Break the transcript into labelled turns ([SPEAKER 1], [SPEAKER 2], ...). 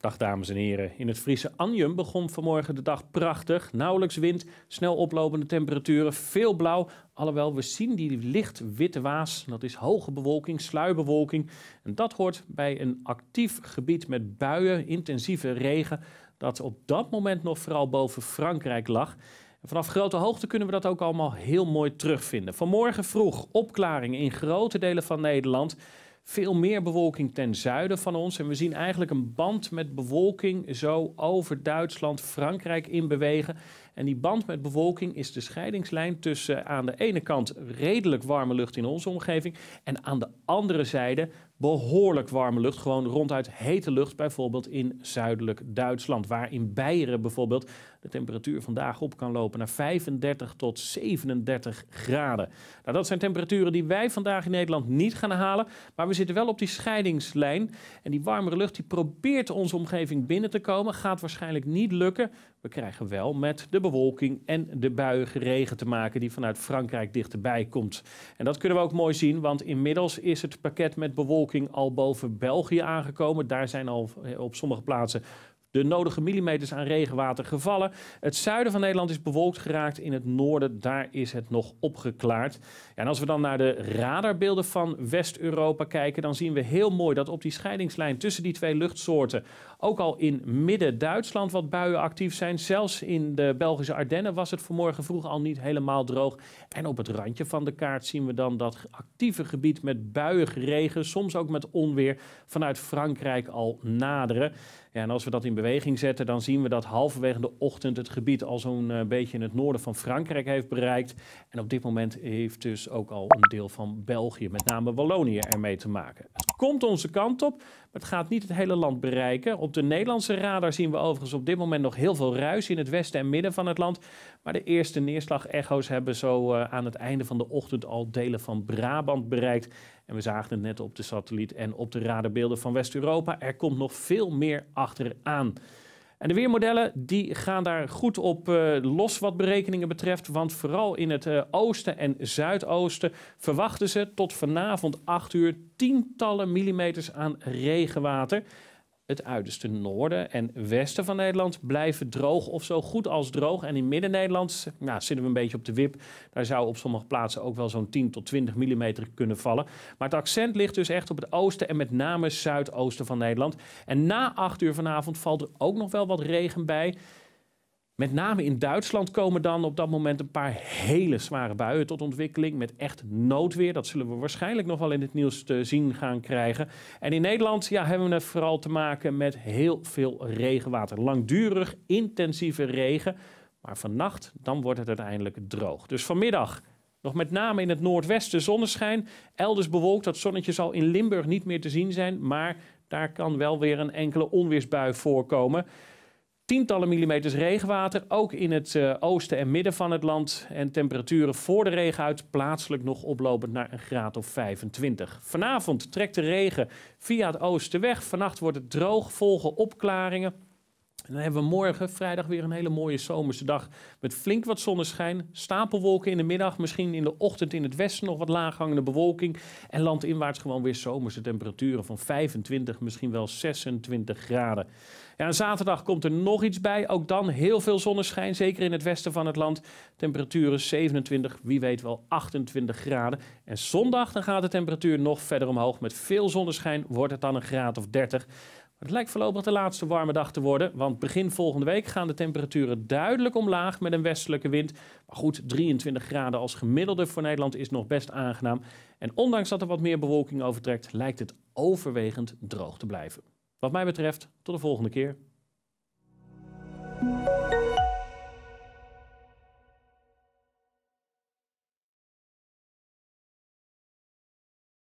[SPEAKER 1] Dag dames en heren. In het Friese Anjum begon vanmorgen de dag prachtig. Nauwelijks wind, snel oplopende temperaturen, veel blauw. Alhoewel, we zien die licht witte waas. Dat is hoge bewolking, sluierbewolking. En dat hoort bij een actief gebied met buien, intensieve regen. Dat op dat moment nog vooral boven Frankrijk lag. vanaf grote hoogte kunnen we dat ook allemaal heel mooi terugvinden. Vanmorgen vroeg opklaringen in grote delen van Nederland veel meer bewolking ten zuiden van ons. En we zien eigenlijk een band met bewolking zo over Duitsland, Frankrijk in bewegen. En die band met bewolking is de scheidingslijn tussen eh, aan de ene kant redelijk warme lucht in onze omgeving en aan de andere zijde behoorlijk warme lucht, gewoon ronduit hete lucht, bijvoorbeeld in zuidelijk Duitsland, waar in Beieren bijvoorbeeld de temperatuur vandaag op kan lopen naar 35 tot 37 graden. Nou, dat zijn temperaturen die wij vandaag in Nederland niet gaan halen, maar we zitten wel op die scheidingslijn en die warmere lucht die probeert onze omgeving binnen te komen, gaat waarschijnlijk niet lukken. We krijgen wel met de bewolking en de buiige regen te maken die vanuit Frankrijk dichterbij komt. En dat kunnen we ook mooi zien, want inmiddels is het pakket met bewolking al boven België aangekomen. Daar zijn al eh, op sommige plaatsen de nodige millimeters aan regenwater gevallen. Het zuiden van Nederland is bewolkt geraakt. In het noorden, daar is het nog opgeklaard. en als we dan naar de radarbeelden van West-Europa kijken, dan zien we heel mooi dat op die scheidingslijn tussen die twee luchtsoorten, ook al in midden-Duitsland wat buien actief zijn. Zelfs in de Belgische Ardennen was het vanmorgen vroeg al niet helemaal droog. En op het randje van de kaart zien we dan dat actieve gebied met buiig regen, soms ook met onweer, vanuit Frankrijk al naderen. Ja, en als we dat in beweging zetten, dan zien we dat halverwege de ochtend het gebied al zo'n eh, beetje in het noorden van Frankrijk heeft bereikt. En op dit moment heeft dus ook al een deel van België, met name Wallonië, ermee te maken. Het komt onze kant op, maar het gaat niet het hele land bereiken. Op de Nederlandse radar zien we overigens op dit moment nog heel veel ruis in het westen en midden van het land. Maar de eerste neerslag-echo's hebben zo eh, aan het einde van de ochtend al delen van Brabant bereikt. En we zagen het net op de satelliet en op de radarbeelden van West-Europa. Er komt nog veel meer achteraan. En de weermodellen die gaan daar goed op eh, los wat berekeningen betreft. Want vooral in het eh, oosten en zuidoosten verwachten ze tot vanavond 8 uur tientallen millimeters aan regenwater het uiterste noorden en westen van Nederland blijven droog of zo goed als droog. En in Midden-Nederland nou, zitten we een beetje op de wip. Daar zou op sommige plaatsen ook wel zo'n 10 tot 20 mm kunnen vallen. Maar het accent ligt dus echt op het oosten en met name zuidoosten van Nederland. En na 8 uur vanavond valt er ook nog wel wat regen bij. Met name in Duitsland komen dan op dat moment een paar hele zware buien tot ontwikkeling. Met echt noodweer. Dat zullen we waarschijnlijk nog wel in het nieuws te zien gaan krijgen. En in Nederland ja, hebben we het vooral te maken met heel veel regenwater. Langdurig, intensieve regen. Maar vannacht dan wordt het uiteindelijk droog. Dus vanmiddag nog met name in het noordwesten zonneschijn. Elders bewolkt. Dat zonnetje zal in Limburg niet meer te zien zijn. Maar daar kan wel weer een enkele onweersbui voorkomen tientallen millimeters regenwater, ook in het eh, oosten en midden van het land. En temperaturen voor de regen uit plaatselijk nog oplopend naar een graad of 25. Vanavond trekt de regen via het oosten weg. Vannacht wordt het droog, volgen opklaringen. En dan hebben we morgen, vrijdag, weer een hele mooie zomerse dag. Met flink wat zonneschijn, stapelwolken in de middag, misschien in de ochtend in het westen nog wat laaghangende bewolking. En landinwaarts gewoon weer zomerse temperaturen van 25, misschien wel 26 graden. Ja, en zaterdag komt er nog iets bij. Ook dan heel veel zonneschijn, zeker in het westen van het land. Temperaturen 27, wie weet wel 28 graden. En zondag dan gaat de temperatuur nog verder omhoog. Met veel zonneschijn wordt het dan een graad of 30 het lijkt voorlopig de laatste warme dag te worden, want begin volgende week gaan de temperaturen duidelijk omlaag met een westelijke wind. Maar goed, 23 graden als gemiddelde voor Nederland is nog best aangenaam. En ondanks dat er wat meer bewolking overtrekt, lijkt het overwegend droog te blijven. Wat mij betreft, tot de volgende keer.